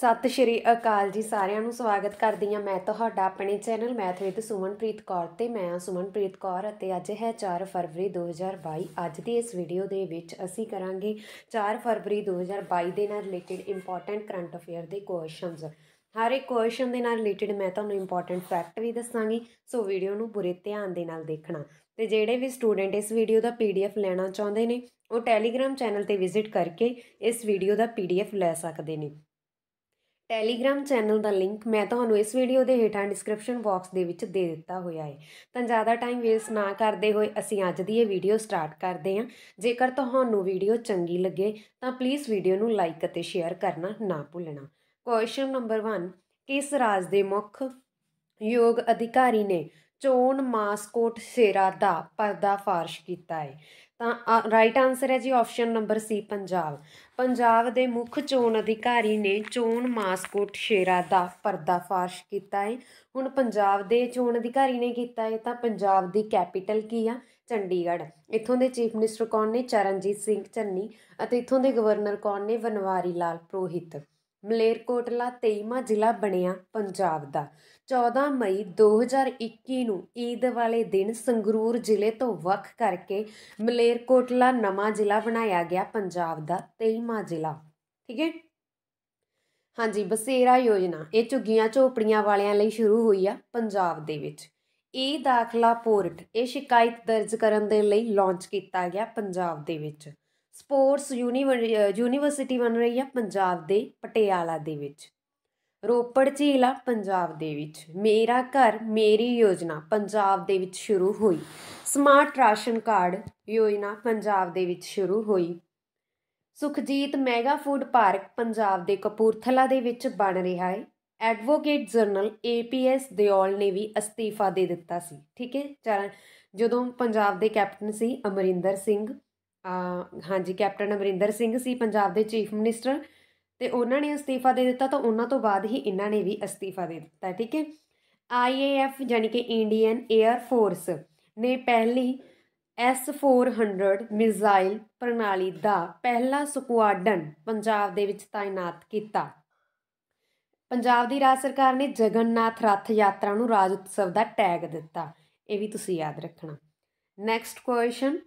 ਸਤਿ ਸ਼੍ਰੀ ਅਕਾਲ ਜੀ ਸਾਰਿਆਂ ਨੂੰ ਸਵਾਗਤ ਕਰਦੀ ਆ ਮੈਂ ਤੁਹਾਡਾ ਆਪਣੇ channel math with Sumanpreet Kaur ਤੇ ਮੈਂ ਆ ਸੁਮਨਪ੍ਰੀਤ ਕੌਰ ਅਤੇ ਅੱਜ ਹੈ 4 ਫਰਵਰੀ 2022 ਅੱਜ ਦੀ ਇਸ ਵੀਡੀਓ ਦੇ ਵਿੱਚ ਅਸੀਂ ਕਰਾਂਗੇ 4 ਫਰਵਰੀ 2022 ਦੇ ਨਾਲ ਰਿਲੇਟਡ ਇੰਪੋਰਟੈਂਟ ਕਰੰਟ ਅਫੇਅਰ ਦੇ ਕੁਐਸਚਨਸ ਹਰ ਇੱਕ ਕੁਐਸਚਨ ਦੇ ਨਾਲ ਰਿਲੇਟਡ ਮੈਂ ਤੁਹਾਨੂੰ ਇੰਪੋਰਟੈਂਟ ਫੈਕਟ ਵੀ ਦੱਸਾਂਗੀ ਸੋ ਵੀਡੀਓ ਨੂੰ ਪੂਰੇ ਧਿਆਨ ਦੇ ਨਾਲ ਦੇਖਣਾ ਤੇ ਜਿਹੜੇ ਵੀ ਸਟੂਡੈਂਟ ਇਸ ਵੀਡੀਓ ਦਾ ਪੀਡੀਐਫ ਲੈਣਾ ਚਾਹੁੰਦੇ ਨੇ ਉਹ ਟੈਲੀਗ੍ਰam ਚੈਨਲ ਤੇ ਵਿਜ਼ਿਟ ਕਰਕੇ ਇਸ ਵੀਡੀਓ ਦਾ ਪੀਡੀਐਫ ਲੈ ਸਕਦੇ ਨੇ ਟੈਲੀਗ੍ਰਾਮ ਚੈਨਲ ਦਾ ਲਿੰਕ ਮੈਂ ਤੁਹਾਨੂੰ ਇਸ ਵੀਡੀਓ ਦੇ ਹੇਠਾਂ ਡਿਸਕ੍ਰਿਪਸ਼ਨ ਬਾਕਸ ਦੇ ਵਿੱਚ ਦੇ ਦਿੱਤਾ ਹੋਇਆ ਹੈ ਤਾਂ ਜ਼ਿਆਦਾ ਟਾਈਮ ਵੇਸਟ ਨਾ ਕਰਦੇ ਹੋਏ ਅਸੀਂ ਅੱਜ ਦੀ ਇਹ ਵੀਡੀਓ ਸਟਾਰਟ ਕਰਦੇ ਹਾਂ ਜੇਕਰ ਤੁਹਾਨੂੰ ਵੀਡੀਓ ਚੰਗੀ ਲੱਗੇ ਤਾਂ ਪਲੀਜ਼ ਵੀਡੀਓ ਨੂੰ ਲਾਈਕ ਅਤੇ ਸ਼ੇਅਰ ਕਰਨਾ ਨਾ ਭੁੱਲਣਾ ਕੁਐਸਚਨ ਨੰਬਰ 1 ਕਿਸ ਰਾਜ ਦੇ ਮੁੱਖ ਯੋਗ ਅਧਿਕਾਰੀ ਨੇ ਚੋਣ ਮਾਸਕੋਟ ਸ਼ੇਰਾ ਦਾ ਪਰਦਾ ਫਾਰਸ਼ ਕੀਤਾ ਹੈ ਤਾਂ ਰਾਈਟ ਆਨਸਰ ਹੈ ਜੀ option number C Punjab Punjab ਦੇ ਮੁੱਖ ਚੋਣ ਅਧਿਕਾਰੀ ਨੇ ਚੋਣ ਮਾਸਕੋਟ ਸ਼ੇਰਾ ਦਾ ਪਰਦਾ ਫਾਰਸ਼ ਕੀਤਾ ਹੈ ਹੁਣ ਪੰਜਾਬ ਦੇ ਚੋਣ ਅਧਿਕਾਰੀ ਨੇ ਕੀਤਾ ਹੈ ਤਾਂ ਪੰਜਾਬ ਦੀ ਕੈਪੀਟਲ ਕੀ ਆ ਚੰਡੀਗੜ੍ਹ ਇੱਥੋਂ ਦੇ ਚੀਫ ਮਿਨਿਸਟਰ ਕੌਣ ਨੇ ਚਰਨਜੀਤ ਸਿੰਘ ਚੰਨੀ ਅਤੇ ਇੱਥੋਂ ਦੇ ਗਵਰਨਰ ਕੌਣ ਨੇ ਬਨਵਾਰੀ ਲਾਲ ਪ੍ਰੋਹਿਤ ਮਲੇਰਕੋਟਲਾ 23ਵਾਂ ਜ਼ਿਲ੍ਹਾ ਬਣਿਆ ਪੰਜਾਬ ਦਾ 14 ਮਈ 2021 ਨੂੰ ਈਦ ਵਾਲੇ ਦਿਨ ਸੰਗਰੂਰ ਜ਼ਿਲ੍ਹੇ ਤੋਂ ਵੱਖ ਕਰਕੇ ਮਲੇਰਕੋਟਲਾ ਨਵਾਂ ਜ਼ਿਲ੍ਹਾ ਬਣਾਇਆ ਗਿਆ ਪੰਜਾਬ ਦਾ 23ਵਾਂ ਜ਼ਿਲ੍ਹਾ ਠੀਕ ਹੈ ਹਾਂਜੀ ਬਸੇਰਾ ਯੋਜਨਾ ਇਹ ਝੁੱਗੀਆਂ ਝੋਪੜੀਆਂ ਵਾਲਿਆਂ ਲਈ ਸ਼ੁਰੂ ਹੋਈ ਆ ਪੰਜਾਬ ਦੇ ਵਿੱਚ ਇਹ ਦਾਖਲਾ ਪੋਰਟ ਇਹ ਸ਼ਿਕਾਇਤ ਦਰਜ ਕਰਨ ਦੇ ਲਈ ਲਾਂਚ ਕੀਤਾ ਗਿਆ ਪੰਜਾਬ ਦੇ ਵਿੱਚ ਸਪੋਰਟਸ ਯੂਨੀਵਰਸਿਟੀ ਬਣ ਰਹੀ ਆ ਪੰਜਾਬ ਦੇ ਪਟਿਆਲਾ ਦੇ ਵਿੱਚ ਰੋਪੜ ਝੀਲ ਆ ਪੰਜਾਬ ਦੇ ਵਿੱਚ ਮੇਰਾ ਘਰ ਮੇਰੀ ਯੋਜਨਾ ਪੰਜਾਬ ਦੇ ਵਿੱਚ ਸ਼ੁਰੂ ਹੋਈ ਸਮਾਰਟ ਰਾਸ਼ਨ ਕਾਰਡ ਯੋਜਨਾ ਪੰਜਾਬ ਦੇ ਵਿੱਚ ਸ਼ੁਰੂ ਹੋਈ Sukhjit mega food park Punjab ਦੇ ਕਪੂਰਥਲਾ ਦੇ ਵਿੱਚ ਬਣ ਰਿਹਾ ਹੈ ਐਡਵੋਕੇਟ ਜਰਨਲ ਏਪੀਐਸ ਦਿਓਲ ਨੇ ਵੀ ਅਸਤੀਫਾ ਦੇ ਦਿੱਤਾ ਸੀ ਠੀਕ ਹੈ ਜਦੋਂ ਪੰਜਾਬ ਦੇ ਕੈਪਟਨ ਸੀ ਅਮਰਿੰਦਰ ਸਿੰਘ ਹਾਂਜੀ ਕੈਪਟਨ ਅਮਰਿੰਦਰ ਸਿੰਘ ਸੀ ਪੰਜਾਬ ਦੇ ਚੀਫ ਮਿਨਿਸਟਰ ਤੇ ਉਹਨਾਂ ਨੇ ਅਸਤੀਫਾ ਦੇ ਦਿੱਤਾ ਤਾਂ ਉਹਨਾਂ ਤੋਂ ਬਾਅਦ ਹੀ ਇਹਨਾਂ ਨੇ ਵੀ ਅਸਤੀਫਾ ਦੇ ਦਿੱਤਾ ਠੀਕ ਹੈ ਆਈਏਐਫ ਯਾਨੀ ਕਿ ਇੰਡੀਅਨ 에ਅਰ ਫੋਰਸ ਨੇ ਪਹਿਲੀ S400 ਮਿਜ਼ਾਈਲ ਪ੍ਰਣਾਲੀ ਦਾ ਪਹਿਲਾ ਸਕੁਆਡਨ ਪੰਜਾਬ ਦੇ ਵਿੱਚ ਤਾਇਨਾਤ ਕੀਤਾ ਪੰਜਾਬ ਦੀ ਰਾਜ ਸਰਕਾਰ ਨੇ ਜਗਨਨਾਥ ਰੱਥ ਯਾਤਰਾ ਨੂੰ ਰਾਜ ਉਤਸਵ ਦਾ ਟੈਗ ਦਿੱਤਾ ਇਹ ਵੀ ਤੁਸੀਂ ਯਾਦ ਰੱਖਣਾ ਨੈਕਸਟ ਕੁਐਸਚਨ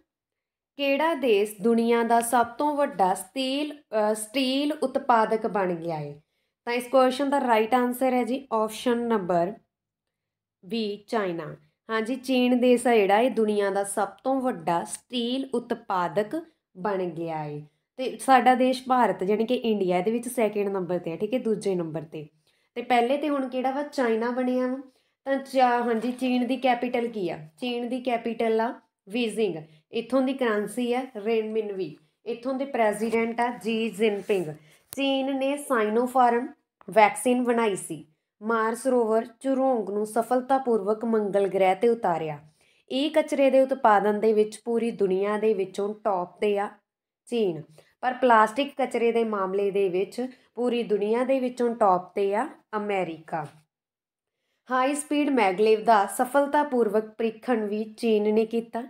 ਕਿਹੜਾ ਦੇਸ਼ ਦੁਨੀਆ ਦਾ ਸਭ ਤੋਂ ਵੱਡਾ ਸਟੀਲ ਸਟੀਲ ਉਤਪਾਦਕ ਬਣ ਗਿਆ ਹੈ ਤਾਂ ਇਸ ਕੁਐਸਚਨ ਦਾ ਰਾਈਟ ਆਨਸਰ ਹੈ ਜੀ ਆਪਸ਼ਨ ਨੰਬਰ ਵੀ ਚਾਈਨਾ ਹਾਂਜੀ ਚੀਨ ਦੇਸ਼ ਹੈ ਜਿਹੜਾ ਇਹ ਦੁਨੀਆ ਦਾ ਸਭ ਤੋਂ ਵੱਡਾ ਸਟੀਲ ਉਤਪਾਦਕ ਬਣ ਗਿਆ ਹੈ ਤੇ ਸਾਡਾ ਦੇਸ਼ ਭਾਰਤ ਜਾਨੀ ਕਿ ਇੰਡੀਆ ਇਹਦੇ ਵਿੱਚ ਸੈਕਿੰਡ ਨੰਬਰ ਤੇ ਹੈ ਠੀਕ ਹੈ ਦੂਜੇ ਨੰਬਰ ਤੇ ਤੇ ਪਹਿਲੇ ਤੇ ਹੁਣ ਕਿਹੜਾ ਵਾ ਚਾਈਨਾ ਬਣਿਆ ਵਾ ਤਾਂ ਹਾਂਜੀ ਚੀਨ ਦੀ ਕੈਪੀਟਲ ਕੀ ਆ ਚੀਨ ਦੀ ਕੈਪੀਟਲ ਆ ਬੀਜ਼ਿੰਗ ਇੱਥੋਂ ਦੀ ਕਰੰਸੀ ਹੈ ਰੇਨਮਿਨਵੀ ਇੱਥੋਂ ਦੇ ਪ੍ਰੈਜ਼ੀਡੈਂਟ ਆ ਜੀ ਜ਼ਿਨਪਿੰਗ ਚੀਨ ਨੇ ਸਾਈਨੋਫਾਰਮ ਵੈਕਸੀਨ ਬਣਾਈ ਸੀ ਮਾਰਸ ਰੋਵਰ ਚੁਰੋਂਗ ਨੂੰ ਸਫਲਤਾਪੂਰਵਕ ਮੰਗਲ ਗ੍ਰਹਿ ਤੇ ਉਤਾਰਿਆ ਇਹ ਕਚਰੇ ਦੇ ਉਤਪਾਦਨ ਦੇ ਵਿੱਚ ਪੂਰੀ ਦੁਨੀਆ ਦੇ ਵਿੱਚੋਂ ਟੌਪ ਤੇ ਆ ਚੀਨ ਪਰ ਪਲਾਸਟਿਕ ਕਚਰੇ ਦੇ ਮਾਮਲੇ ਦੇ ਵਿੱਚ ਪੂਰੀ ਦੁਨੀਆ ਦੇ ਵਿੱਚੋਂ ਟੌਪ ਤੇ ਆ ਅਮਰੀਕਾ ਹਾਈ ਸਪੀਡ ਮੈਗਲੇਵ ਦਾ ਸਫਲਤਾਪੂਰਵਕ ਪ੍ਰੀਖਣ ਵੀ ਚੀਨ ਨੇ ਕੀਤਾ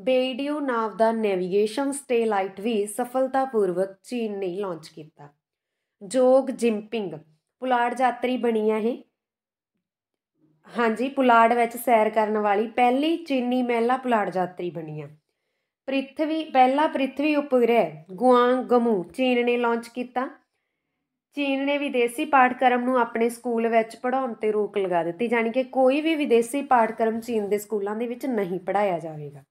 ਬੇਡਿਊ ਨਾਵ ਦਾ ਨੈਵੀਗੇਸ਼ਨ ਸਟੇਲਾਈਟ ਵੀ ਸਫਲਤਾਪੂਰਵਕ ਚੀਨ ਨੇ ਲਾਂਚ ਕੀਤਾ ਜੋਗ ਜਿੰਪਿੰਗ ਪੁਲਾੜ ਯਾਤਰੀ ਬਣੀ ਹੈ ਇਹ ਹਾਂਜੀ ਪੁਲਾੜ ਵਿੱਚ ਸੈਰ ਕਰਨ ਵਾਲੀ ਪਹਿਲੀ ਚੀਨੀ ਮਹਿਲਾ ਪੁਲਾੜ ਯਾਤਰੀ ਬਣੀ ਆ ਪ੍ਰਿਥਵੀ ਪਹਿਲਾ ਪ੍ਰਿਥਵੀ ਉਪਗ੍ਰਹਿ ਗੁਆਂਗ ਗਮੂ ਚੀਨ ਨੇ ਲਾਂਚ ਕੀਤਾ ਚੀਨ ਨੇ ਵਿਦੇਸ਼ੀ ਪਾਠਕ੍ਰਮ ਨੂੰ ਆਪਣੇ ਸਕੂਲ ਵਿੱਚ ਪੜਾਉਣ ਤੇ ਰੋਕ ਲਗਾ ਦਿੱਤੀ ਜਾਨੀ ਕਿ ਕੋਈ ਵੀ ਵਿਦੇਸ਼ੀ ਪਾਠਕ੍ਰਮ ਚੀਨ ਦੇ ਸਕੂਲਾਂ ਦੇ ਵਿੱਚ ਨਹੀਂ ਪੜਾਇਆ ਜਾਵੇਗਾ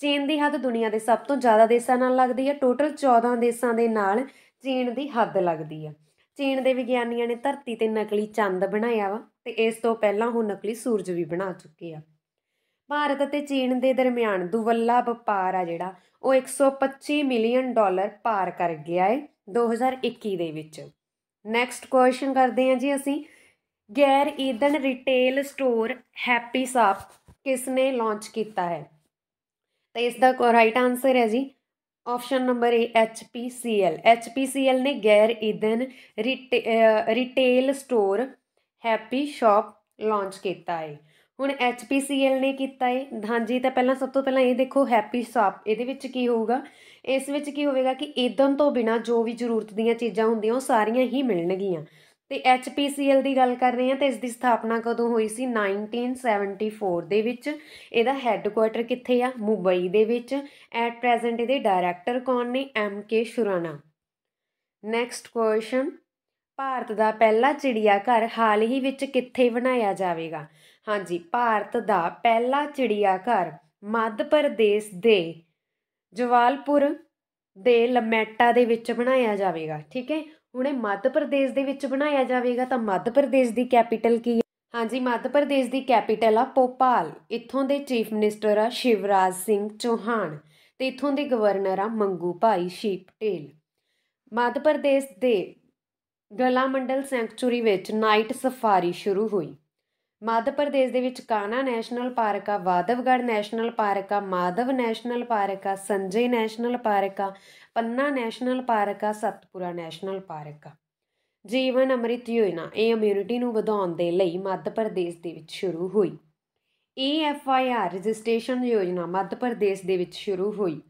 ਚੀਨ ਦੀ ਹੱਦ ਦੁਨੀਆ ਦੇ ਸਭ ਤੋਂ ਜ਼ਿਆਦਾ ਦੇਸ਼ਾਂ ਨਾਲ ਲੱਗਦੀ ਹੈ ਟੋਟਲ 14 ਦੇਸ਼ਾਂ ਦੇ ਨਾਲ ਚੀਨ ਦੀ ਹੱਦ ਲੱਗਦੀ ਹੈ ਚੀਨ ਦੇ ਵਿਗਿਆਨੀਆਂ ਨੇ ਧਰਤੀ ਤੇ ਨਕਲੀ ਚੰਦ ਬਣਾਇਆ ਵਾ ਤੇ ਇਸ ਤੋਂ ਪਹਿਲਾਂ ਉਹ ਨਕਲੀ ਸੂਰਜ ਵੀ ਬਣਾ ਚੁੱਕੇ ਆ ਭਾਰਤ ਅਤੇ ਚੀਨ ਦੇ ਦਰਮਿਆਨ ਦੁਵੱਲਾ ਵਪਾਰ ਆ ਜਿਹੜਾ ਉਹ 125 ਮਿਲੀਅਨ ਡਾਲਰ ਪਾਰ ਕਰ ਗਿਆ ਹੈ 2021 ਦੇ ਵਿੱਚ ਨੈਕਸਟ ਕੁਐਸਚਨ ਕਰਦੇ ਹਾਂ ਜੀ ਅਸੀਂ ਗੈਰ ਈਦਨ ਰਿਟੇਲ ਸਟੋਰ ਹੈਪੀ ਸਾਫ ਕਿਸ ਨੇ ਲਾਂਚ ਕੀਤਾ ਹੈ ਤਾਂ ਇਸ ਦਾ ਰਾਈਟ ਆਨਸਰ ਹੈ ਜੀ option number A C L ਨੇ ਗੈਰ ਇਦਨ retail store happy shop launch ਕੀਤਾ ਹੈ ਹੁਣ ਐਚ ਐਲ ਨੇ ਕੀਤਾ ਹੈ ਹਾਂਜੀ ਤਾਂ ਪਹਿਲਾਂ ਸਭ ਤੋਂ ਪਹਿਲਾਂ ਇਹ ਦੇਖੋ ਹੈਪੀ ਸ਼ਾਪ ਇਹਦੇ ਵਿੱਚ ਕੀ ਹੋਊਗਾ ਇਸ ਵਿੱਚ ਕੀ ਹੋਵੇਗਾ ਕਿ ਇਦਨ ਤੋਂ ਬਿਨਾ ਜੋ ਵੀ ਜ਼ਰੂਰਤ ਦੀਆਂ ਚੀਜ਼ਾਂ ਹੁੰਦੀਆਂ ਉਹ ਸਾਰੀਆਂ ਹੀ ਮਿਲਣਗੀਆਂ ਤੇ HPCL ਦੀ ਗੱਲ ਕਰ ਰਹੇ ਹਾਂ ਤੇ ਇਸ ਦੀ ਸਥਾਪਨਾ ਕਦੋਂ ਹੋਈ ਸੀ 1974 ਦੇ ਵਿੱਚ ਇਹਦਾ ਹੈੱਡਕੁਆਟਰ ਕਿੱਥੇ ਆ ਮੁੰਬਈ ਦੇ ਵਿੱਚ ਐਟ ਪ੍ਰੈਜ਼ੈਂਟ ਇਹਦੇ ਡਾਇਰੈਕਟਰ ਕੌਣ ਨੇ M K Shurana next question Bharat ਦਾ ਪਹਿਲਾ ਚਿੜੀਆ ਘਰ ਹਾਲ ਹੀ ਵਿੱਚ ਕਿੱਥੇ ਬਣਾਇਆ ਜਾਵੇਗਾ ਹਾਂਜੀ ਭਾਰਤ ਦਾ ਪਹਿਲਾ ਚਿੜੀਆ ਘਰ ਮੱਧ ਪ੍ਰਦੇਸ਼ ਦੇ ਜਵਾਲਪੁਰ ਦੇ ਲਮੈਟਾ ਦੇ ਵਿੱਚ ਬਣਾਇਆ ਜਾਵੇਗਾ ਠੀਕ ਹੈ ਹੁਣ ਇਹ ਮੱਧ ਪ੍ਰਦੇਸ਼ ਦੇ ਵਿੱਚ ਬਣਾਇਆ ਜਾਵੇਗਾ ਤਾਂ ਮੱਧ ਪ੍ਰਦੇਸ਼ ਦੀ ਕੈਪੀਟਲ ਕੀ ਹੈ ਹਾਂਜੀ ਮੱਧ ਪ੍ਰਦੇਸ਼ ਦੀ ਕੈਪੀਟਲ ਆ ਪੋਪਾਲ ਇੱਥੋਂ ਦੇ ਚੀਫ ਮਿਨਿਸਟਰ ਆ ਸ਼ਿਵਰਾਜ ਸਿੰਘ ਚੌਹਾਨ ਤੇ ਇੱਥੋਂ ਦੇ ਗਵਰਨਰ ਆ ਮੰਗੂ ਭਾਈ ਸ਼ੀਪਟੇਲ ਮੱਧ ਪ੍ਰਦੇਸ਼ ਦੇ ਗਲਾ ਮੰਡਲ ਸੈਂਕਚੂਰੀ ਵਿੱਚ ਨਾਈਟ ਸਫਾਰੀ ਸ਼ੁਰੂ ਹੋਈ ਮੱਧ ਪ੍ਰਦੇਸ਼ ਦੇ ਵਿੱਚ ਕਾਨਾ ਨੈਸ਼ਨਲ ਪਾਰਕ ਆ ਵਾਦਵਗੜ ਨੈਸ਼ਨਲ ਪਾਰਕ ਆ ਮਾਧਵ ਨੈਸ਼ਨਲ ਪਾਰਕ ਆ ਸੰਜੇ ਨੈਸ਼ਨਲ ਪਾਰਕ ਆ ਪੰਨਾ ਨੈਸ਼ਨਲ ਪਾਰਕ ਆ ਸਤਪੁਰਾ ਨੈਸ਼ਨਲ ਪਾਰਕ ਆ ਜੀਵਨ ਅੰਮ੍ਰਿਤ ਯੋਜਨਾ ਇਹ ਇਮਿਊਨਿਟੀ ਨੂੰ ਵਧਾਉਣ ਦੇ ਲਈ ਮੱਧ ਪ੍ਰਦੇਸ਼ ਦੇ ਵਿੱਚ ਸ਼ੁਰੂ ਹੋਈ ਏਐਫਆਈਆਰ ਰਜਿਸਟ੍ਰੇਸ਼ਨ ਯੋਜਨਾ ਮੱਧ ਪ੍ਰਦੇਸ਼ ਦੇ ਵਿੱਚ ਸ਼ੁਰੂ ਹੋਈ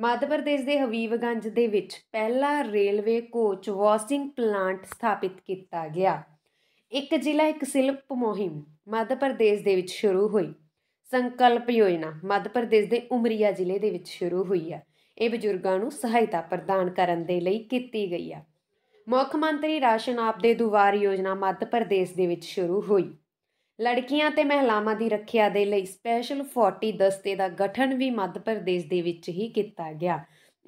ਮੱਧ ਪ੍ਰਦੇਸ਼ ਦੇ ਹਵੀਵਗੰਜ ਦੇ ਵਿੱਚ ਪਹਿਲਾ ਰੇਲਵੇ ਕੋਚ ਵਾਸ਼ਿੰਗ ਪਲਾਂਟ ਸਥਾਪਿਤ ਕੀਤਾ ਗਿਆ ਇੱਕ ਜ਼ਿਲ੍ਹਾ ਇੱਕ ਸਿਲਪ ਮੁਹਿੰਮ ਮੱਧ ਪ੍ਰਦੇਸ਼ ਦੇ ਵਿੱਚ ਸ਼ੁਰੂ ਹੋਈ ਸੰਕਲਪ ਯੋਜਨਾ ਮੱਧ ਪ੍ਰਦੇਸ਼ ਦੇ ਉਮਰੀਆ ਜ਼ਿਲ੍ਹੇ ਦੇ ਵਿੱਚ ਸ਼ੁਰੂ ਹੋਈ ਹੈ ਇਹ ਬਜ਼ੁਰਗਾਂ ਨੂੰ ਸਹਾਇਤਾ ਪ੍ਰਦਾਨ ਕਰਨ ਦੇ ਲਈ ਕੀਤੀ ਗਈ ਹੈ ਮੁੱਖ ਮੰਤਰੀ ਰਾਸ਼ਨ ਆਪ ਦੇ ਦੁਵਾਰ ਯੋਜਨਾ ਮੱਧ ਪ੍ਰਦੇਸ਼ ਦੇ ਵਿੱਚ ਸ਼ੁਰੂ ਹੋਈ ਲੜਕੀਆਂ ਤੇ ਮਹਿਲਾਵਾਂ ਦੀ ਰੱਖਿਆ ਦੇ ਲਈ ਸਪੈਸ਼ਲ 40 ਦਸਤੇ ਦਾ ਗਠਨ ਵੀ ਮੱਧ ਪ੍ਰਦੇਸ਼ ਦੇ ਵਿੱਚ ਹੀ ਕੀਤਾ ਗਿਆ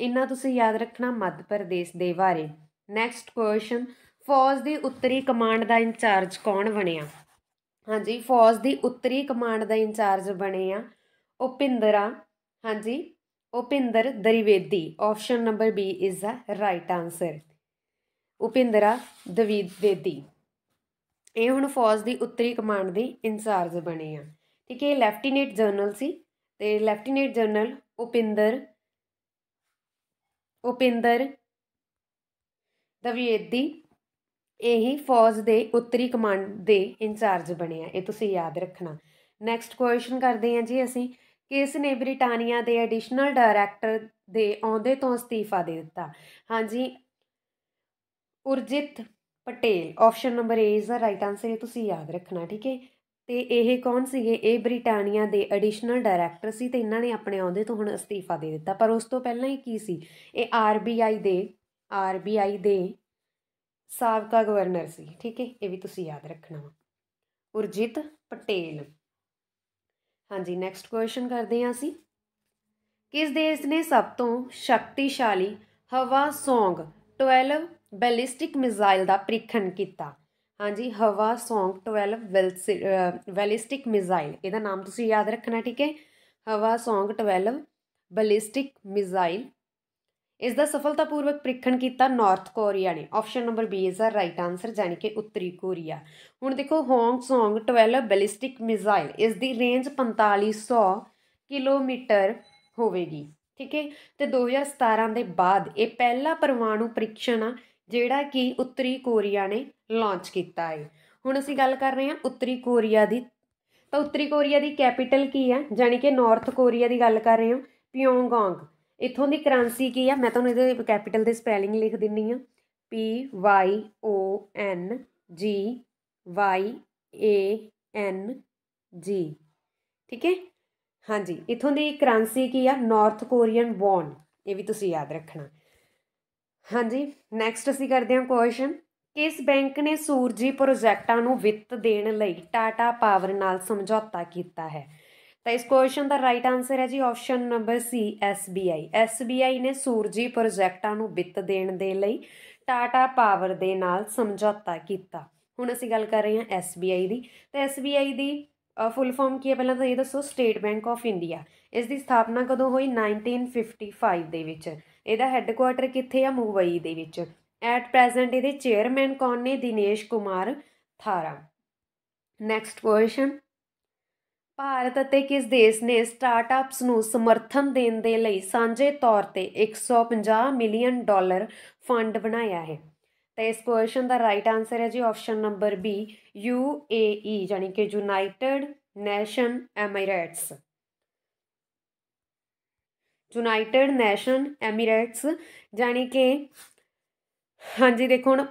ਇੰਨਾ ਤੁਸੀਂ ਯਾਦ ਰੱਖਣਾ ਮੱਧ ਪ੍ਰਦੇਸ਼ ਦੇ ਬਾਰੇ ਨੈਕਸਟ ਕੁਐਸਚਨ ਫੌਜ ਦੀ ਉੱਤਰੀ ਕਮਾਂਡ ਦਾ ਇੰਚਾਰਜ ਕੌਣ ਬਣਿਆ ਹਾਂਜੀ ਫੌਜ ਦੀ ਉੱਤਰੀ ਕਮਾਂਡ ਦਾ ਇੰਚਾਰਜ ਬਣੇ ਆ ਉਪਿੰਦਰਾ ਹਾਂਜੀ ਉਪਿੰਦਰ ਦਰੀਵੇਦੀ option number B is the right answer Upindra Dwivedi ਇਹ ਹੁਣ ਫੌਜ ਦੀ ਉੱਤਰੀ ਕਮਾਂਡ ਦੇ ਇੰਚਾਰਜ ਬਣੇ ਆ ਠੀਕ ਹੈ ਲੈਫਟੀਨੈਂਟ ਜਨਰਲ ਸੀ ਤੇ ਲੈਫਟੀਨੈਂਟ ਜਨਰਲ ਉਪਿੰਦਰ ਉਪਿੰਦਰ ਦ੍ਰਿਵੇਦੀ ਇਹੀ ਫੌਜ ਦੇ ਉੱਤਰੀ ਕਮਾਂਡ ਦੇ ਇੰਚਾਰਜ ਬਣਿਆ ਇਹ ਤੁਸੀਂ ਯਾਦ ਰੱਖਣਾ ਨੈਕਸਟ ਕੁਐਸਚਨ ਕਰਦੇ ਹਾਂ ਜੀ ਅਸੀਂ ਕਿਸ ਨੇ ਬ੍ਰਿਟਾਨੀਆ ਦੇ ਐਡੀਸ਼ਨਲ ਡਾਇਰੈਕਟਰ ਦੇ ਆਉਂਦੇ ਤੋਂ ਅਸਤੀਫਾ ਦੇ ਦਿੱਤਾ ਹਾਂਜੀ Urjit Patel option number A is the right answer ਇਹ ਤੁਸੀਂ ਯਾਦ ਰੱਖਣਾ ਠੀਕ ਹੈ ਤੇ ਇਹ ਕੌਣ ਸੀਗੇ ਇਹ ਬ੍ਰਿਟਾਨੀਆ ਦੇ ਐਡੀਸ਼ਨਲ ਡਾਇਰੈਕਟਰ ਸੀ ਤੇ ਇਹਨਾਂ ਨੇ ਆਪਣੇ ਆਉਂਦੇ ਤੋਂ ਹੁਣ ਅਸਤੀਫਾ ਦੇ ਦਿੱਤਾ ਪਰ ਉਸ ਤੋਂ ਪਹਿਲਾਂ ਇਹ ਕੀ ਸੀ ਇਹ ਆਰਬੀਆਈ ਦੇ ਆਰਬੀਆਈ ਦੇ ਸਾਬਕਾ ਗਵਰਨਰ ਸੀ ਠੀਕ ਹੈ ਇਹ ਵੀ ਤੁਸੀਂ ਯਾਦ ਰੱਖਣਾ ਵਾ ਉਰਜੀਤ ਪਟੇਲ ਹਾਂਜੀ ਨੈਕਸਟ ਕੁਐਸਚਨ ਕਰਦੇ ਹਾਂ ਅਸੀਂ ਕਿਸ ਦੇਸ਼ ਨੇ ਸਭ ਤੋਂ ਸ਼ਕਤੀਸ਼ਾਲੀ ਹਵਾ ਸੌਂਗ 12 ਬੈਲਿਸਟਿਕ ਮਿਜ਼ਾਈਲ ਦਾ ਪ੍ਰੀਖਣ ਕੀਤਾ ਹਾਂਜੀ ਹਵਾ ਸੌਂਗ 12 ਬੈਲਿਸਟਿਕ ਮਿਜ਼ਾਈਲ ਇਹਦਾ ਨਾਮ ਤੁਸੀਂ ਯਾਦ ਰੱਖਣਾ ਠੀਕ ਹੈ ਹਵਾ ਸੌਂਗ 12 ਬੈਲਿਸਟਿਕ ਮਿਜ਼ਾਈਲ ਇਸ ਦਾ ਸਫਲਤਾਪੂਰਵਕ ਪ੍ਰੀਖਣ ਕੀਤਾ ਨਾਰਥ ਕੋਰੀਆ ਨੇ ਆਪਸ਼ਨ ਨੰਬਰ B ਇਸ ਦਾ ਰਾਈਟ ਆਨਸਰ ਜਾਨੀ ਕਿ ਉੱਤਰੀ ਕੋਰੀਆ ਹੁਣ ਦੇਖੋ ਹੋਂਗ ਸੌਂਗ 12 ਬੈਲਿਸਟਿਕ ਮਿਜ਼ਾਈਲ ਇਸ ਦੀ ਰੇਂਜ 4500 ਕਿਲੋਮੀਟਰ ਹੋਵੇਗੀ ਠੀਕ ਹੈ ਤੇ 2017 ਦੇ ਬਾਅਦ ਇਹ ਪਹਿਲਾ ਪਰਮਾਣੂ ਪ੍ਰੀਖਣ ਆ ਜਿਹੜਾ ਕਿ ਉੱਤਰੀ ਕੋਰੀਆ ਨੇ ਲਾਂਚ ਕੀਤਾ ਹੈ ਹੁਣ ਅਸੀਂ ਗੱਲ ਕਰ ਰਹੇ ਹਾਂ ਉੱਤਰੀ ਕੋਰੀਆ ਦੀ ਤਾਂ ਉੱਤਰੀ ਕੋਰੀਆ ਦੀ ਕੈਪੀਟਲ ਕੀ ਹੈ ਜਾਨੀ ਕਿ ਨਾਰਥ ਕੋਰੀਆ ਦੀ ਗੱਲ ਕਰ ਰਹੇ ਹਾਂ ਪਿਓਂਗਾਂਗ ਇਥੋਂ ਦੀ ਕਰੰਸੀ ਕੀ ਆ ਮੈਂ ਤੁਹਾਨੂੰ ਇਹਦੇ ਕੈਪੀਟਲ ਦੇ ਸਪੈਲਿੰਗ ਲਿਖ ਦਿੰਨੀ ਆ ਪੀ Y O ਐਨ ਜੀ ਵਾਈ ਏ ਐਨ ਜੀ ਠੀਕ ਹੈ ਹਾਂਜੀ ਇਥੋਂ ਦੀ ਕਰੰਸੀ ਕੀ ਆ ਨਾਰਥ ਕੋਰੀਅਨ ਵੌਨ ਇਹ ਵੀ ਤੁਸੀਂ ਯਾਦ ਰੱਖਣਾ ਹਾਂਜੀ ਨੈਕਸਟ ਅਸੀਂ ਕਰਦੇ ਹਾਂ ਕੁਐਸਚਨ ਕਿਸ ਬੈਂਕ ਨੇ ਸੂਰਜੀ ਪ੍ਰੋਜੈਕਟਾਂ ਨੂੰ ਵਿੱਤ ਦੇਣ ਲਈ ਟਾਟਾ ਪਾਵਰ ਨਾਲ ਸਮਝੌਤਾ ਕੀਤਾ ਹੈ ਤਾਂ ਇਸ ਕੁਐਸਚਨ ਦਾ ਰਾਈਟ ਆਨਸਰ ਹੈ ਜੀ option number C SBI SBI ਨੇ ਸੂਰਜੀ ਪ੍ਰੋਜੈਕਟਾਂ ਨੂੰ ਵਿੱਤ ਦੇਣ ਦੇ ਲਈ ਟਾਟਾ ਪਾਵਰ ਦੇ ਨਾਲ ਸਮਝੌਤਾ ਕੀਤਾ ਹੁਣ ਅਸੀਂ ਗੱਲ ਕਰ ਰਹੇ ਹਾਂ SBI ਦੀ ਤਾਂ SBI ਦੀ ਫੁੱਲ ਫਾਰਮ ਕੀ ਹੈ ਪਹਿਲਾਂ ਤਾਂ ਇਹ ਦੱਸੋ ਸਟੇਟ ਬੈਂਕ ਆਫ ਇੰਡੀਆ ਇਸ ਦੀ ਸਥਾਪਨਾ ਕਦੋਂ ਹੋਈ 1955 ਦੇ ਵਿੱਚ ਇਹਦਾ ਹੈੱਡਕੁਆਟਰ ਕਿੱਥੇ ਆ ਮੁੰਬਈ ਦੇ ਵਿੱਚ ਐਟ ਪ੍ਰੈਜ਼ੈਂਟ ਇਹਦੇ ਚੇਅਰਮੈਨ ਕੌਣ ਨੇ ਦਿਨੇਸ਼ ਕੁਮਾਰ ਥਾਰਾ ਨੈਕਸਟ ਕੁਐਸਚਨ ਭਾਰਤ ਅਤੇ ਕਿਸ ਦੇਸ਼ ਨੇ ਸਟਾਰਟਅਪਸ ਨੂੰ ਸਮਰਥਨ ਦੇਣ ਦੇ ਲਈ ਸਾਂਝੇ ਤੌਰ ਤੇ 150 ਮਿਲੀਅਨ ਡਾਲਰ ਫੰਡ ਬਣਾਇਆ ਹੈ ਤੇ ਇਸ ਕੁਐਸਚਨ ਦਾ ਰਾਈਟ ਆਨਸਰ ਹੈ ਜੀ option number B U A E ਯਾਨੀ ਕਿ United Nation Emirates United Nation Emirates ਯਾਨੀ ਕਿ ਹਾਂਜੀ ਦੇਖੋ ਹੁਣ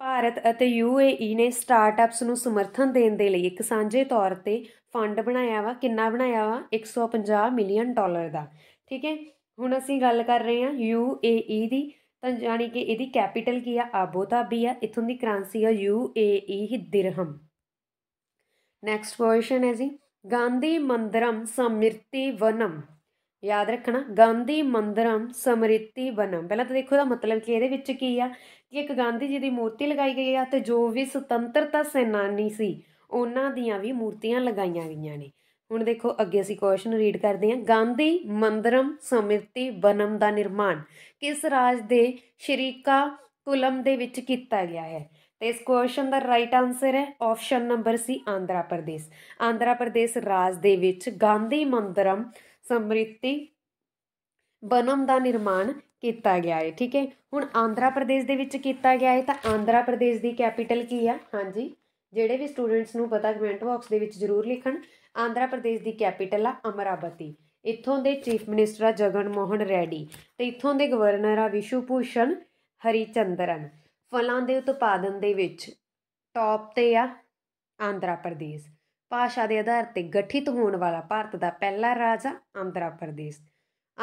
ਭਾਰਤ ਅਤੇ ਯੂਏਈ ਨੇ ਸਟਾਰਟਅਪਸ ਨੂੰ ਸਮਰਥਨ ਦੇਣ ਦੇ ਲਈ ਇੱਕ ਸਾਂਝੇ ਤੌਰ ਤੇ ਫੰਡ ਬਣਾਇਆ ਵਾ ਕਿੰਨਾ ਬਣਾਇਆ ਵਾ 150 ਮਿਲੀਅਨ ਡਾਲਰ ਦਾ ਠੀਕ ਹੈ ਹੁਣ ਅਸੀਂ ਗੱਲ ਕਰ ਰਹੇ ਹਾਂ ਯੂਏਈ ਦੀ ਤਾਂ ਜਾਨੀ ਕਿ ਇਹਦੀ ਕੈਪੀਟਲ ਕੀ ਆ ਆਬੂ ਆ ਇਥੋਂ ਦੀ ਕਰੰਸੀ ਆ ਯੂਏਈ ਦਿਰਹਮ ਨੈਕਸਟ ਕੁਐਸਚਨ ਹੈ ਜੀ ਗਾਂਧੀ ਮੰਦਰਮ ਸਮਿਰਤੀ ਵਨਮ ਯਾਦ ਰੱਖਣਾ ਗਾਂਧੀ ਮੰਦਰਮ ਸਮ੍ਰਿਤੀ ਬਨਮ ਪਹਿਲਾਂ ਤਾਂ ਦੇਖੋ ਦਾ ਮਤਲਬ ਕੀ ਇਹਦੇ ਵਿੱਚ ਕੀ ਆ ਕਿ ਇੱਕ ਗਾਂਧੀ ਜੀ ਦੀ ਮੂਰਤੀ ਲਗਾਈ ਗਈ ਆ ਤੇ ਜੋ ਵੀ ਸੁਤੰਤਰਤਾ ਸੈਨਾਨੀ ਸੀ ਉਹਨਾਂ ਦੀਆਂ ਵੀ ਮੂਰਤੀਆਂ ਲਗਾਈਆਂ ਗਈਆਂ ਨੇ ਹੁਣ ਦੇਖੋ ਅੱਗੇ ਅਸੀਂ ਕੁਐਸਚਨ ਰੀਡ ਕਰਦੇ ਹਾਂ ਗਾਂਧੀ ਮੰਦਰਮ ਸਮ੍ਰਿਤੀ ਬਨਮ ਦਾ ਨਿਰਮਾਣ ਕਿਸ ਰਾਜ ਦੇ ਸ਼੍ਰੀਕਾ ਕੁਲਮ ਦੇ ਵਿੱਚ ਕੀਤਾ ਗਿਆ ਹੈ ਤੇ ਇਸ ਕੁਐਸਚਨ ਦਾ ਰਾਈਟ ਆਨਸਰ ਹੈ option number C Andhra Pradesh Andhra Pradesh ਰਾਜ ਦੇ ਵਿੱਚ ਗਾਂਧੀ ਮੰਦਰਮ ਸਮ੍ਰਿਤੀ ਬਨਮ ਦਾ ਨਿਰਮਾਣ ਕੀਤਾ ਗਿਆ ਹੈ ਠੀਕ ਹੈ ਹੁਣ ਆਂਧਰਾ ਪ੍ਰਦੇਸ਼ ਦੇ ਵਿੱਚ ਕੀਤਾ ਗਿਆ ਹੈ ਤਾਂ ਆਂਧਰਾ ਪ੍ਰਦੇਸ਼ ਦੀ ਕੈਪੀਟਲ ਕੀ ਆ ਹਾਂਜੀ ਜਿਹੜੇ ਵੀ ਸਟੂਡੈਂਟਸ ਨੂੰ ਪਤਾ ਕਮੈਂਟ ਬਾਕਸ ਦੇ ਵਿੱਚ ਜ਼ਰੂਰ ਲਿਖਣ ਆਂਧਰਾ ਪ੍ਰਦੇਸ਼ ਦੀ ਕੈਪੀਟਲ ਆ ਅਮਰਾਵਤੀ ਇੱਥੋਂ ਦੇ ਚੀਫ ਮਿਨਿਸਟਰ ਆ ਜਗਨ ਮੋਹਨ ਰੈਡੀ ਤੇ ਇੱਥੋਂ ਦੇ ਗਵਰਨਰ ਆ ਵਿਸ਼ੂ ਭੂਸ਼ਣ ਹਰੀਚੰਦਰਨ ਫਲਾਂ ਦੇ ਉਤਪਾਦਨ ਦੇ ਵਿੱਚ ਟੌਪ ਤੇ ਆ ਆਂਧਰਾ ਪ੍ਰਦੇਸ਼ ਭਾਸ਼ਾ ਦੇ ਆਧਾਰ ਤੇ ਗਠਿਤ ਹੋਣ ਵਾਲਾ ਭਾਰਤ ਦਾ ਪਹਿਲਾ ਰਾਜ ਆ ਆਂਧਰਾ ਪ੍ਰਦੇਸ਼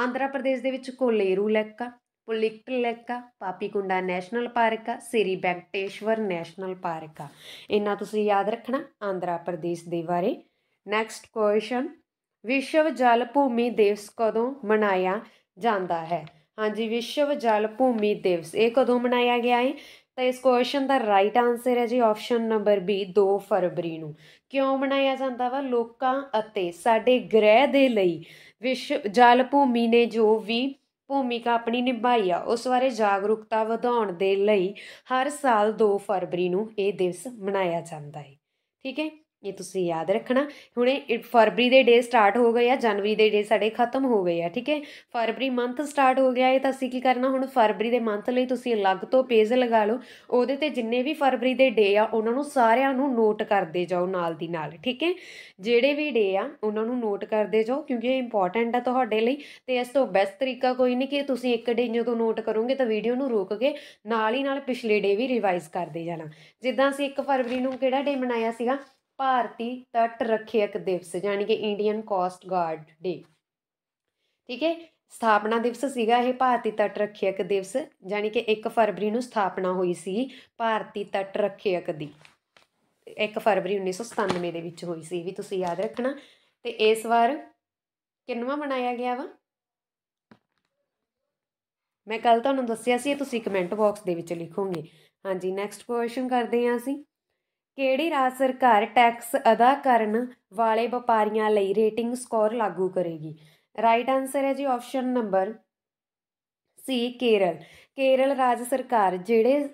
ਆਂਧਰਾ ਪ੍ਰਦੇਸ਼ ਦੇ ਵਿੱਚ ਕੋਲੇਰੂ ਲੈਕਾ ਪੁਲਿਕਟ ਲੈਕਾ ਪਾਪੀਕੁੰਡਾ ਨੈਸ਼ਨਲ ਪਾਰਕ ਆ ਸਿਰੀ ਬੈਂਕਟੇਸ਼ਵਰ ਨੈਸ਼ਨਲ ਪਾਰਕ ਆ ਇਹਨਾਂ ਤੁਸੀਂ ਯਾਦ ਰੱਖਣਾ ਆਂਧਰਾ ਪ੍ਰਦੇਸ਼ ਦੇ ਬਾਰੇ ਨੈਕਸਟ ਕੁਐਸਚਨ ਵਿਸ਼ਵ ਜਲ ਭੂਮੀ ਦਿਵਸ ਕਦੋਂ ਮਨਾਇਆ ਜਾਂਦਾ ਹੈ ਹਾਂਜੀ ਵਿਸ਼ਵ ਜਲ ਭੂਮੀ ਦਿਵਸ ਇਹ ਕਦੋਂ ਮਨਾਇਆ ਗਿਆ ਹੈ ਤਾਂ ਇਸ ਕੁਐਸਚਨ ਦਾ ਰਾਈਟ ਆਨਸਰ ਹੈ ਜੀ ਆਪਸ਼ਨ ਨੰਬਰ ਬੀ 2 ਫਰਵਰੀ ਨੂੰ ਕਿਉਂ ਮਨਾਇਆ ਜਾਂਦਾ ਵਾ ਲੋਕਾਂ ਅਤੇ ਸਾਡੇ ਗ੍ਰਹਿ ਦੇ ਲਈ ਵਿਸ਼ਵ ਜਲ ਭੂਮੀ ਨੇ ਜੋ ਵੀ ਭੂਮਿਕਾ ਆਪਣੀ ਨਿਭਾਈ ਆ ਉਸ ਬਾਰੇ ਜਾਗਰੂਕਤਾ ਵਧਾਉਣ ਦੇ ਲਈ ਹਰ ਸਾਲ 2 ਫਰਵਰੀ ਨੂੰ ਇਹ ਦਿਵਸ ਮਨਾਇਆ ਜਾਂਦਾ ਹੈ ਠੀਕ ਹੈ ਇਹ ਤੁਸੀਂ ਯਾਦ ਰੱਖਣਾ ਹੁਣੇ ਫਰਵਰੀ ਦੇ ਡੇ ਸਟਾਰਟ ਹੋ ਗਏ ਆ ਜਨਵਰੀ ਦੇ ਡੇ ਸਾਡੇ ਖਤਮ ਹੋ ਗਏ ਆ ਠੀਕ ਹੈ ਫਰਵਰੀ ਮੰਥ ਸਟਾਰਟ ਹੋ ਗਿਆ ਇਹ ਤਾਂ ਅਸੀਂ ਕੀ ਕਰਨਾ ਹੁਣ ਫਰਵਰੀ ਦੇ ਮੰਥ ਲਈ ਤੁਸੀਂ ਅਲੱਗ ਤੋਂ ਪੇਜ ਲਗਾ ਲਓ ਉਹਦੇ ਤੇ ਜਿੰਨੇ ਵੀ ਫਰਵਰੀ ਦੇ ਡੇ ਆ ਉਹਨਾਂ ਨੂੰ ਸਾਰਿਆਂ ਨੂੰ ਨੋਟ ਕਰਦੇ ਜਾਓ ਨਾਲ ਦੀ ਨਾਲ ਠੀਕ ਹੈ ਜਿਹੜੇ ਵੀ ਡੇ ਆ ਉਹਨਾਂ ਨੂੰ ਨੋਟ ਕਰਦੇ ਜਾਓ ਕਿਉਂਕਿ ਇਹ ਇੰਪੋਰਟੈਂਟ ਆ ਤੁਹਾਡੇ ਲਈ ਤੇ ਇਸ ਤੋਂ ਬੈਸਟ ਤਰੀਕਾ ਕੋਈ ਨਹੀਂ ਕਿ ਤੁਸੀਂ ਇੱਕ ਡੇ ਜਦੋਂ ਨੋਟ ਕਰੋਗੇ ਤਾਂ ਵੀਡੀਓ ਨੂੰ ਰੋਕ ਕੇ ਨਾਲ ਹੀ ਨਾਲ ਪਿਛਲੇ ਡੇ ਵੀ ਰਿਵਾਈਜ਼ ਕਰਦੇ ਜਾਣਾ ਜਿੱਦਾਂ ਅਸੀਂ 1 ਫਰਵਰੀ ਨੂੰ ਕਿਹੜਾ ਡੇ ਮਨਾਇਆ ਸੀਗਾ ਭਾਰਤੀ ਤਟ ਰੱਖਿਅਕ ਦਿਵਸ ਯਾਨੀ ਕਿ ਇੰਡੀਅਨ ਕੋਸਟ ਗਾਰਡ ਡੇ ਠੀਕ ਹੈ ਸਥਾਪਨਾ ਦਿਵਸ ਸੀਗਾ ਇਹ ਭਾਰਤੀ ਤਟ ਰੱਖਿਅਕ ਦਿਵਸ ਯਾਨੀ ਕਿ 1 ਫਰਵਰੀ ਨੂੰ ਸਥਾਪਨਾ ਹੋਈ ਸੀ ਭਾਰਤੀ ਤਟ ਰੱਖਿਅਕ ਦੀ 1 ਫਰਵਰੀ 1997 ਦੇ ਵਿੱਚ ਹੋਈ ਸੀ ਵੀ ਤੁਸੀਂ ਯਾਦ ਰੱਖਣਾ ਤੇ ਇਸ ਵਾਰ ਕਿੰਨਵਾ ਬਣਾਇਆ ਗਿਆ ਵਾ ਮੈਂ ਕੱਲ ਤੁਹਾਨੂੰ ਦੱਸਿਆ ਸੀ ਤੁਸੀਂ ਕਮੈਂਟ ਬਾਕਸ ਦੇ ਵਿੱਚ ਲਿਖੋਗੇ ਹਾਂਜੀ ਨੈਕਸਟ ਕੁਐਸਚਨ ਕਰਦੇ ਹਾਂ ਅਸੀਂ ਕਿਹੜੀ ਰਾਜ ਸਰਕਾਰ ਟੈਕਸ ਅਦਾ ਕਰਨ ਵਾਲੇ ਵਪਾਰੀਆਂ ਲਈ ਰੇਟਿੰਗ ਸਕੋਰ ਲਾਗੂ ਕਰੇਗੀ ਰਾਈਟ ਆਨਸਰ ਹੈ ਜੀ option number C Kerala Kerala ਰਾਜ ਸਰਕਾਰ ਜਿਹੜੇ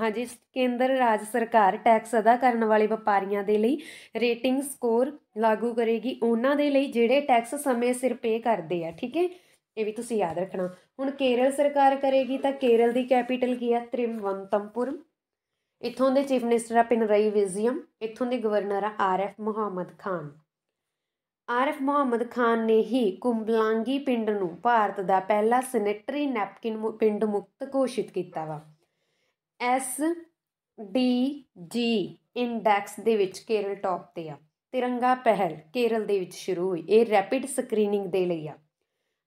ਹਾਂਜੀ ਕੇਂਦਰ ਰਾਜ ਸਰਕਾਰ ਟੈਕਸ ਅਦਾ ਕਰਨ ਵਾਲੇ ਵਪਾਰੀਆਂ ਦੇ ਲਈ ਰੇਟਿੰਗ ਸਕੋਰ ਲਾਗੂ ਕਰੇਗੀ ਉਹਨਾਂ ਦੇ ਲਈ ਜਿਹੜੇ ਟੈਕਸ ਸਮੇਂ ਸਿਰ ਪੇ ਕਰਦੇ ਆ ਠੀਕ ਹੈ ਇਹ ਵੀ ਤੁਸੀਂ ਯਾਦ ਰੱਖਣਾ ਹੁਣ ਕੇਰਲ ਸਰਕਾਰ ਕਰੇਗੀ ਤਾਂ ਕੇਰਲ ਦੀ ਕੈਪੀਟਲ ਕੀ ਹੈ ਤ੍ਰਿਮਵੰਤਮਪੁਰਮ ਇਥੋਂ ਦੇ ਚੀਫ ਮਿਨਿਸਟਰ ਆ ਰਈ ਵਿਜ਼ੀਅਮ ਇਥੋਂ ਦੇ ਗਵਰਨਰ ਆ ਆਰਐਫ ਮੁਹੰਮਦ ਖਾਨ ਆਰਐਫ ਮੁਹੰਮਦ ਖਾਨ ਨੇ ਹੀ ਕੁੰਬਲਾਂਗੀ ਪਿੰਡ ਨੂੰ ਭਾਰਤ ਦਾ ਪਹਿਲਾ ਸੈਨੇਟਰੀ ਨੈਪਕਿਨ ਪਿੰਡ ਮੁਕਤ ਘੋਸ਼ਿਤ ਕੀਤਾ ਵਾ ਐਸ ਡੀ ਜੀ ਇੰਡੈਕਸ ਦੇ ਵਿੱਚ ਕੇਰਲ ਟੌਪ ਤੇ ਆ ਤਿਰੰਗਾ ਪਹਿਲ ਕੇਰਲ ਦੇ ਵਿੱਚ ਸ਼ੁਰੂ ਹੋਈ ਇਹ ਰੈਪਿਡ ਸਕਰੀਨਿੰਗ ਦੇ ਲਈ ਆ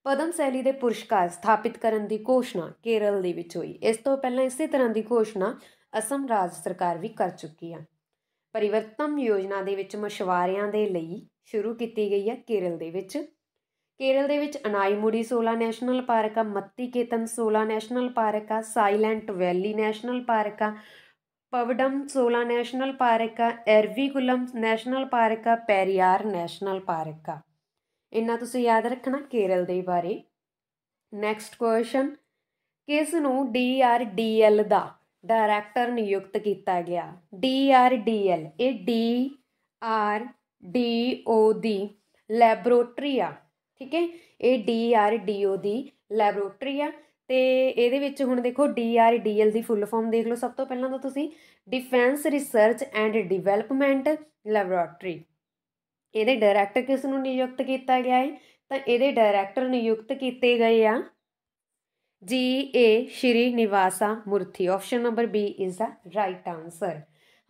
ਪਦਮ ਸੈਲੀ ਦੇ ਪੁਰਸਕਾਰ ਸਥਾਪਿਤ ਕਰਨ ਦੀ ਘੋਸ਼ਣਾ ਕੇਰਲ ਦੇ ਵਿੱਚ ਹੋਈ ਇਸ ਤੋਂ ਪਹਿਲਾਂ ਇਸੇ ਤਰ੍ਹਾਂ ਦੀ ਘੋਸ਼ਣਾ ਅਸਮ ਰਾਜ ਸਰਕਾਰ ਵੀ ਕਰ ਚੁੱਕੀ ਆ ਪਰਿਵਰਤਨ ਯੋਜਨਾ ਦੇ ਵਿੱਚ ਮਸ਼ਵਾਰਿਆਂ ਦੇ ਲਈ ਸ਼ੁਰੂ ਕੀਤੀ ਗਈ ਹੈ ਕੇਰਲ ਦੇ ਵਿੱਚ ਕੇਰਲ ਦੇ ਵਿੱਚ ਅਨਾਈਮੁੜੀ 16 ਨੈਸ਼ਨਲ ਪਾਰਕ ਆ ਮੱਤੀ ਕੇਤਨ 16 ਨੈਸ਼ਨਲ ਪਾਰਕ ਆ ਸਾਇਲੈਂਟ ਵੈਲੀ ਨੈਸ਼ਨਲ ਪਾਰਕ ਆ ਪਵਡਮ 16 ਨੈਸ਼ਨਲ ਪਾਰਕ ਆ ਐਰਵੀਕੁਲਮ ਨੈਸ਼ਨਲ ਪਾਰਕ ਆ ਪੈਰੀਆਰ ਨੈਸ਼ਨਲ ਪਾਰਕ ਆ ਇੰਨਾ ਤੁਸੀਂ ਯਾਦ ਰੱਖਣਾ ਕੇਰਲ ਦੇ ਬਾਰੇ ਨੈਕਸਟ ਕੁਐਸਚਨ ਕਿਸ ਨੂੰ ਡੀਆਰਡੀਐਲ ਦਾ ਡਾਇਰੈਕਟਰ ਨਿਯੁਕਤ ਕੀਤਾ ਗਿਆ ਡੀ ਆਰ ਡੀ ਐਲ ਇਹ ਡੀ ਆਰ ਡੀ ਓ ਦੀ ਲੈਬੋਰੇਟਰੀ ਆ ਠੀਕ ਹੈ ਇਹ ਡੀ ਆਰ ਡੀ ਓ ਦੀ ਲੈਬੋਰੇਟਰੀ ਆ ਤੇ ਇਹਦੇ ਵਿੱਚ ਹੁਣ ਦੇਖੋ ਡੀ ਆਰ ਡੀ ਐਲ ਦੀ ਫੁੱਲ ਫਾਰਮ ਦੇਖ ਲਓ ਸਭ ਤੋਂ ਪਹਿਲਾਂ ਤਾਂ ਤੁਸੀਂ defence research and development laboratory ਇਹਦੇ ਡਾਇਰੈਕਟਰ ਕਿਸ ਨੂੰ ਨਿਯੁਕਤ ਕੀਤਾ ਗਿਆ ਹੈ ਤਾਂ ਇਹਦੇ ਡਾਇਰੈਕਟਰ ਨਿਯੁਕਤ ਕੀਤੇ ਗਏ ਆ G A Srinivasa Murthy option number B is the right answer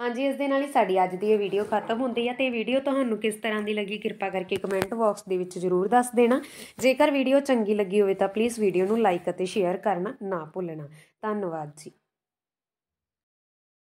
ਹਾਂਜੀ ਇਸ ਦੇ ਨਾਲ ਹੀ ਸਾਡੀ ਅੱਜ ਦੀ ਇਹ ਵੀਡੀਓ ਖਤਮ ਹੁੰਦੀ ਹੈ ਤੇ ਵੀਡੀਓ ਤੁਹਾਨੂੰ ਕਿਸ ਤਰ੍ਹਾਂ ਦੀ ਲੱਗੀ ਕਿਰਪਾ ਕਰਕੇ ਕਮੈਂਟ ਬਾਕਸ ਦੇ ਵਿੱਚ ਜ਼ਰੂਰ ਦੱਸ ਦੇਣਾ ਜੇਕਰ ਵੀਡੀਓ ਚੰਗੀ ਲੱਗੀ ਹੋਵੇ ਤਾਂ ਪਲੀਜ਼ ਵੀਡੀਓ ਨੂੰ ਲਾਈਕ ਅਤੇ ਸ਼ੇਅਰ ਕਰਨਾ ਨਾ ਭੁੱਲਣਾ ਧੰਨਵਾਦ ਜੀ